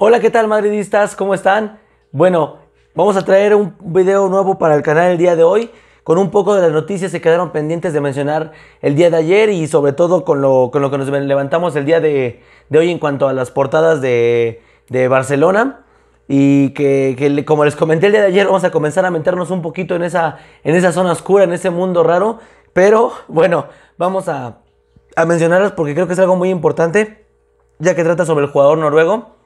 Hola, ¿qué tal madridistas? ¿Cómo están? Bueno, vamos a traer un video nuevo para el canal el día de hoy con un poco de las noticias que quedaron pendientes de mencionar el día de ayer y sobre todo con lo, que nos levantamos el día de, hoy en cuanto a las portadas de, Barcelona. Y que, como les comenté el día de ayer, vamos a comenzar a meternos un poquito en esa, en esa zona oscura, en ese mundo raro. Pero bueno, vamos a, a mencionarlas porque creo que es algo muy importante, ya que trata sobre el jugador noruego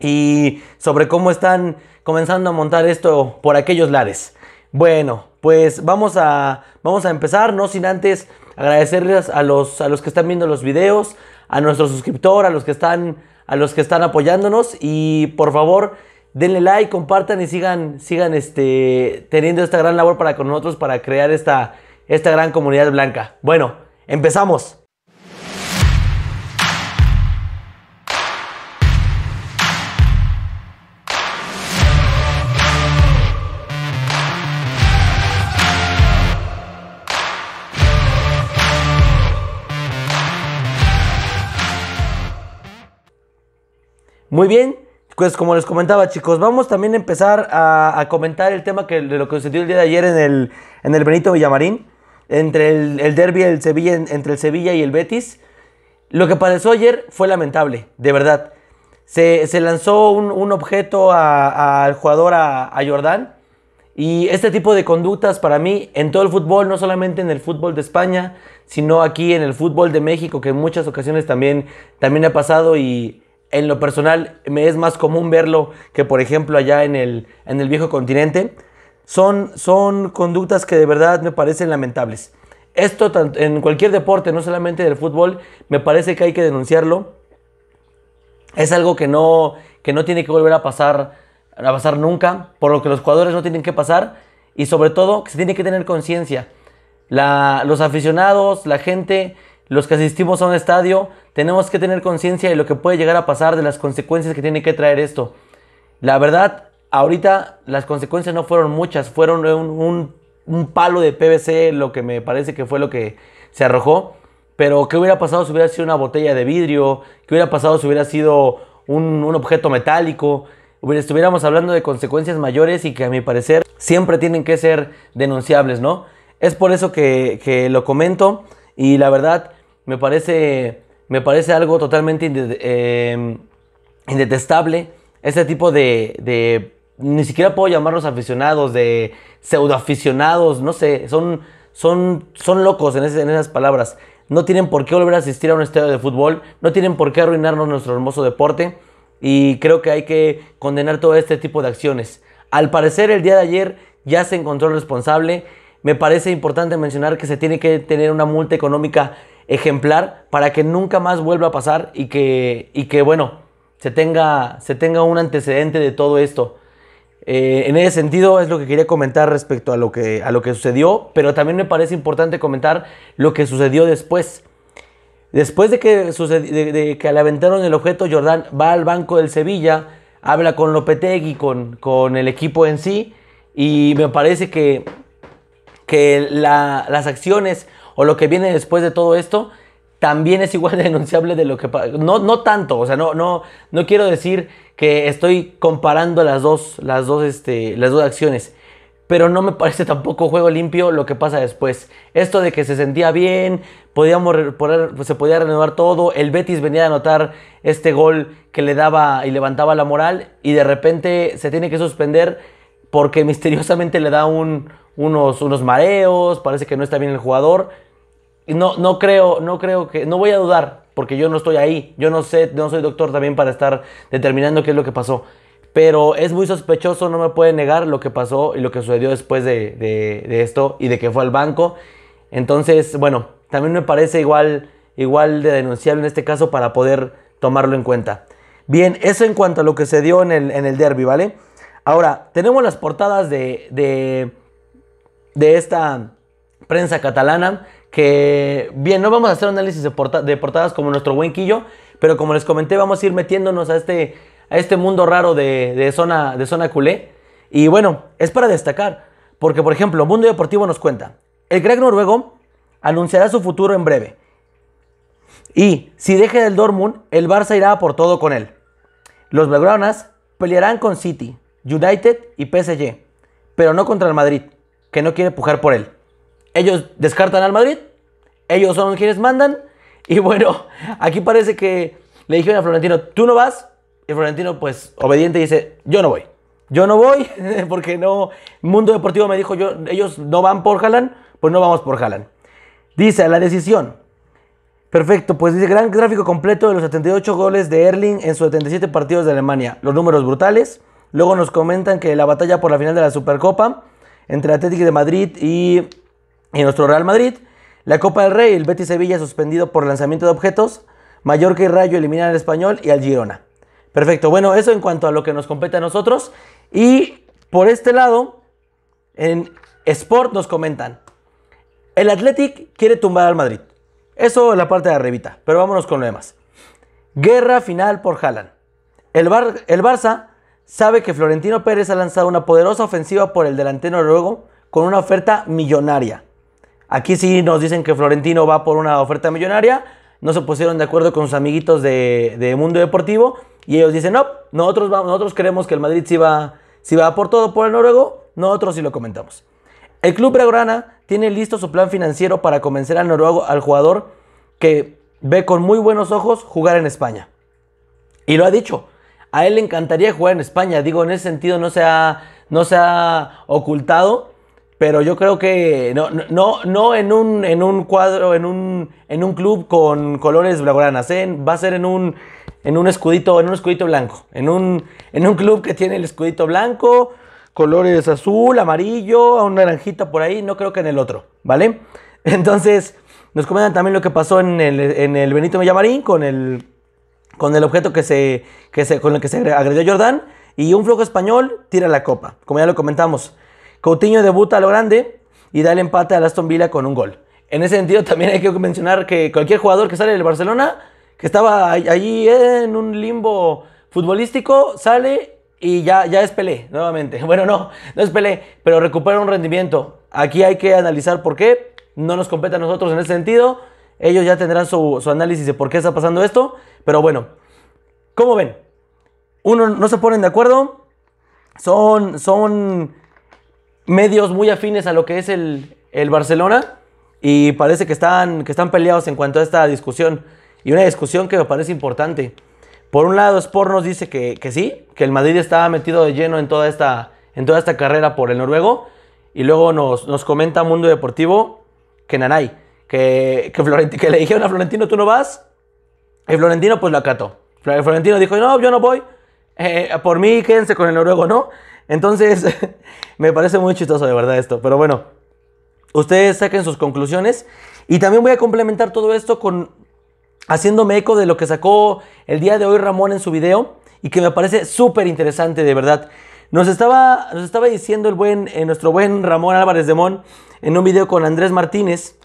y sobre cómo están comenzando a montar esto por aquellos lares. Bueno, pues vamos a, vamos a empezar, no sin antes agradecerles a los, a los que están viendo los videos, a nuestro suscriptor, a los que están, a los que están apoyándonos y por favor denle like, compartan y sigan, sigan este, teniendo esta gran labor para con nosotros para crear esta, esta gran comunidad blanca. Bueno, empezamos. Muy bien, pues como les comentaba chicos, vamos también a empezar a, comentar el tema que, de lo que sucedió el día de ayer en el, en el Benito Villamarín, entre el, el derby el Sevilla, entre el Sevilla y el Betis. Lo que pasó ayer fue lamentable, de verdad. Se, se lanzó un, un objeto al jugador, a, a Jordán, y este tipo de conductas para mí en todo el fútbol, no solamente en el fútbol de España, sino aquí en el fútbol de México, que en muchas ocasiones también, también ha pasado y, en lo personal me es más común verlo que, por ejemplo, allá en el, en el viejo continente. Son, son conductas que de verdad me parecen lamentables. Esto en cualquier deporte, no solamente del fútbol, me parece que hay que denunciarlo. Es algo que no, que no tiene que volver a pasar, a pasar nunca, por lo que los jugadores no tienen que pasar y sobre todo que se tiene que tener conciencia. Los aficionados, la gente los que asistimos a un estadio, tenemos que tener conciencia de lo que puede llegar a pasar, de las consecuencias que tiene que traer esto. La verdad, ahorita las consecuencias no fueron muchas, fueron un, palo de PVC, lo que me parece que fue lo que se arrojó. Pero, ¿qué hubiera pasado si hubiera sido una botella de vidrio? ¿Qué hubiera pasado si hubiera sido un, objeto metálico? Pues, estuviéramos hablando de consecuencias mayores y que a mi parecer siempre tienen que ser denunciables, ¿no? Es por eso que, que lo comento y la verdad me parece, me parece algo totalmente em, indetestable. Este tipo de, ni siquiera puedo llamarlos aficionados, de pseudoaficionados, no sé, son, son, son locos en, en esas palabras. No tienen por qué volver a asistir a un estadio de fútbol, no tienen por qué arruinarnos nuestro hermoso deporte y creo que hay que condenar todo este tipo de acciones. Al parecer el día de ayer ya se encontró el responsable. Me parece importante mencionar que se tiene que tener una multa económica ejemplar para que nunca más vuelva a pasar y que, que bueno, se tenga, se tenga un antecedente de todo esto. Eh, en ese sentido es lo que quería comentar respecto a lo, que, a lo que sucedió, pero también me parece importante comentar lo que sucedió después. Después de que, que le aventaron el objeto, Jordán va al banco del Sevilla, habla con Lopetegui, con, con el equipo en sí, y me parece que, que las acciones o lo que viene después de todo esto, también es igual de denunciable de lo que... No, no tanto, o sea, no, no, no quiero decir que estoy comparando las dos, las dos, este, las dos acciones. Pero no me parece tampoco juego limpio lo que pasa después. Esto de que se sentía bien, podíamos pues, se podía renovar todo. El Betis venía a anotar este gol que le daba y levantaba la moral. Y de repente se tiene que suspender porque misteriosamente le da un, unos, unos mareos. Parece que no está bien el jugador no, no creo, no creo que, no voy a dudar, porque yo no estoy ahí, yo no sé, no soy doctor también para estar determinando qué es lo que pasó. Pero es muy sospechoso, no me puede negar lo que pasó y lo que sucedió después de, esto y de que fue al banco. Entonces, bueno, también me parece igual, igual de denunciable en este caso para poder tomarlo en cuenta. Bien, eso en cuanto a lo que se dio en el, en el derby, ¿vale? Ahora, tenemos las portadas de, de, de esta prensa catalana que bien, no vamos a hacer análisis de, portadas como nuestro buen Quillo, pero como les comenté, vamos a ir metiéndonos a este, a este mundo raro de, zona, de zona culé. Y bueno, es para destacar, porque por ejemplo, Mundo Deportivo nos cuenta, el crack noruego anunciará su futuro en breve. Y si deja el Dortmund, el Barça irá por todo con él. Los Blaugranas pelearán con City, United y PSG, pero no contra el Madrid, que no quiere pujar por él ellos descartan al Madrid, ellos son quienes mandan. Y bueno, aquí parece que le dijeron a Florentino, tú no vas. Y Florentino, pues, obediente, dice, yo no voy. Yo no voy porque no. Mundo Deportivo me dijo, yo, ellos no van por Jalan, pues no vamos por Jalan. Dice, la decisión. Perfecto, pues dice, gran gráfico completo de los 78 goles de Erling en sus 77 partidos de Alemania. Los números brutales. Luego nos comentan que la batalla por la final de la Supercopa entre Atlético de Madrid y y nuestro Real Madrid, la Copa del Rey, el Betis Sevilla suspendido por lanzamiento de objetos, Mallorca y Rayo eliminan al Español y al Girona. Perfecto, bueno, eso en cuanto a lo que nos compete a nosotros. Y por este lado, en Sport nos comentan, el Athletic quiere tumbar al Madrid. Eso es la parte de arribita, pero vámonos con lo demás. Guerra final por Haaland. El, el Barça sabe que Florentino Pérez ha lanzado una poderosa ofensiva por el delantero luego con una oferta millonaria. Aquí sí nos dicen que Florentino va por una oferta millonaria, no se pusieron de acuerdo con sus amiguitos de, Mundo Deportivo y ellos dicen, no, nosotros, nosotros creemos que el Madrid sí va, va por todo por el noruego, nosotros sí lo comentamos. El club Blaugrana tiene listo su plan financiero para convencer al noruego, al jugador que ve con muy buenos ojos jugar en España. Y lo ha dicho, a él le encantaría jugar en España, digo, en ese sentido no se ha, no se ha ocultado pero yo creo que no, no, no en, un, en un cuadro, en un, club con colores blaugranas, ¿eh? va a ser en un, en un escudito, en un escudito blanco, en un, en un club que tiene el escudito blanco, colores azul, amarillo, un naranjito por ahí, no creo que en el otro, ¿vale? Entonces, nos comentan también lo que pasó en el, Benito Mellamarín con el, con el objeto que se, que se, con el que se agredió Jordán y un flujo español tira la copa, como ya lo comentamos. Coutinho debuta a lo grande y da el empate a Aston Villa con un gol. En ese sentido también hay que mencionar que cualquier jugador que sale del Barcelona, que estaba allí en un limbo futbolístico, sale y ya, ya es Pelé nuevamente. Bueno, no, no es Pelé, pero recupera un rendimiento. Aquí hay que analizar por qué. No nos compete a nosotros en ese sentido. Ellos ya tendrán su, su análisis de por qué está pasando esto. Pero bueno, ¿cómo ven? Uno no se ponen de acuerdo. Son, son medios muy afines a lo que es el, el Barcelona y parece que están, que están peleados en cuanto a esta discusión. Y una discusión que me parece importante. Por un lado, Sport nos dice que, que, sí, que el Madrid estaba metido de lleno en toda esta, en toda esta carrera por el noruego. Y luego nos, nos comenta Mundo Deportivo que Nanay, que, que, que le dijeron a Florentino, tú no vas. Y Florentino pues lo acató. Florentino dijo, no, yo no voy. Eh, por mí quédense con el noruego, ¿no? Entonces, me parece muy chistoso de verdad esto, pero bueno, ustedes saquen sus conclusiones y también voy a complementar todo esto con haciéndome eco de lo que sacó el día de hoy Ramón en su video y que me parece súper interesante de verdad. Nos estaba, nos estaba diciendo el buen, eh, nuestro buen Ramón Álvarez de Mon en un video con Andrés Martínez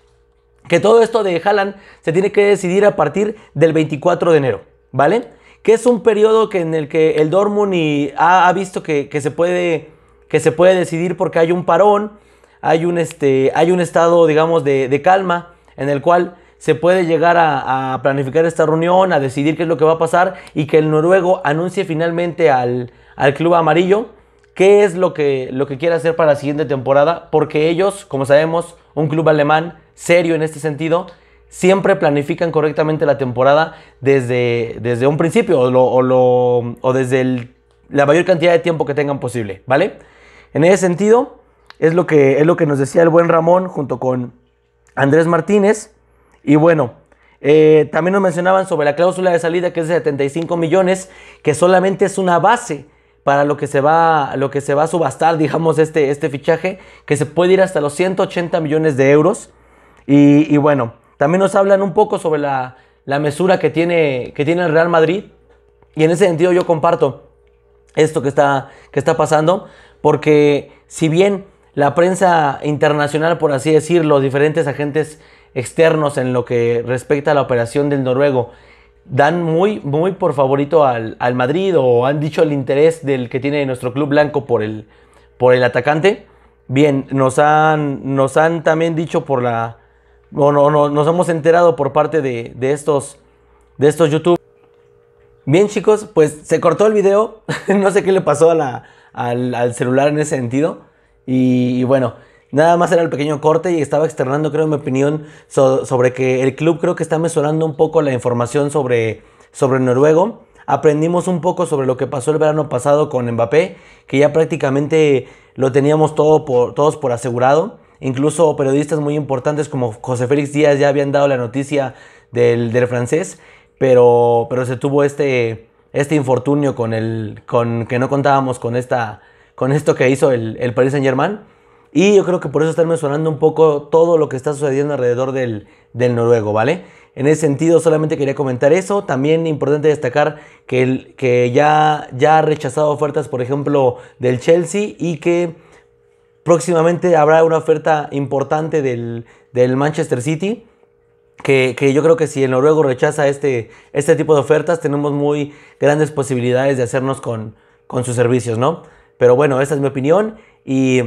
que todo esto de Haaland se tiene que decidir a partir del 24 de enero, ¿vale? que es un periodo que en el que el Dortmund y ha, visto que, se puede, que se puede decidir porque hay un parón, hay un, este, hay un estado, digamos, de, calma en el cual se puede llegar a, planificar esta reunión, a decidir qué es lo que va a pasar y que el noruego anuncie finalmente al, club amarillo qué es lo que, lo que quiere hacer para la siguiente temporada, porque ellos, como sabemos, un club alemán serio en este sentido, siempre planifican correctamente la temporada desde, desde un principio o, desde la mayor cantidad de tiempo que tengan posible, ¿vale? En ese sentido, es lo que, es lo que nos decía el buen Ramón junto con Andrés Martínez. Y bueno, eh, también nos mencionaban sobre la cláusula de salida que es de 75 millones, que solamente es una base para lo que se va, lo que se va a subastar, digamos, este, este fichaje, que se puede ir hasta los 180 millones de euros. y bueno, también nos hablan un poco sobre la, mesura que tiene, que tiene el Real Madrid. Y en ese sentido yo comparto esto que está, que está pasando, porque si bien la prensa internacional, por así decirlo, diferentes agentes externos en lo que respecta a la operación del noruego, dan muy, muy por favorito al, al Madrid o han dicho el interés del que tiene nuestro club blanco por el, por el atacante. Bien, nos han, nos han también dicho por la, no, nos hemos enterado por parte de, estos, de estos YouTube. Bien chicos, pues se cortó el video, no sé qué le pasó al, celular en ese sentido. Y, bueno, nada más era el pequeño corte y estaba externando creo mi opinión sobre que el club creo que está mesurando un poco la información sobre, sobre Noruego. Aprendimos un poco sobre lo que pasó el verano pasado con Mbappé, que ya prácticamente lo teníamos todo por, todos por asegurado. Incluso periodistas muy importantes como José Félix Díaz ya habían dado la noticia del, del francés, pero, pero se tuvo este, este infortunio con, el, con que no contábamos con, esta, con esto que hizo el, el Paris Saint Germain. Y yo creo que por eso están mencionando un poco todo lo que está sucediendo alrededor del, del noruego, ¿vale? En ese sentido, solamente quería comentar eso. También importante destacar que, el, que ya, ya ha rechazado ofertas, por ejemplo, del Chelsea y que Próximamente habrá una oferta importante del, Manchester City. Que, yo creo que si el noruego rechaza este, este tipo de ofertas, tenemos muy grandes posibilidades de hacernos con, sus servicios, ¿no? Pero bueno, esa es mi opinión y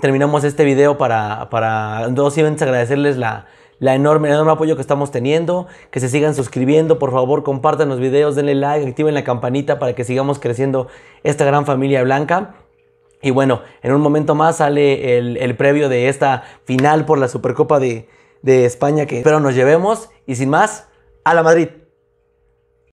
terminamos este video para, para eventos. agradecerles la, enorme, el enorme apoyo que estamos teniendo, que se sigan suscribiendo, por favor compartan los videos, denle like, activen la campanita para que sigamos creciendo esta gran familia blanca. Y bueno, en un momento más sale el, previo de esta final por la Supercopa de, de España que espero nos llevemos. Y sin más, a la Madrid.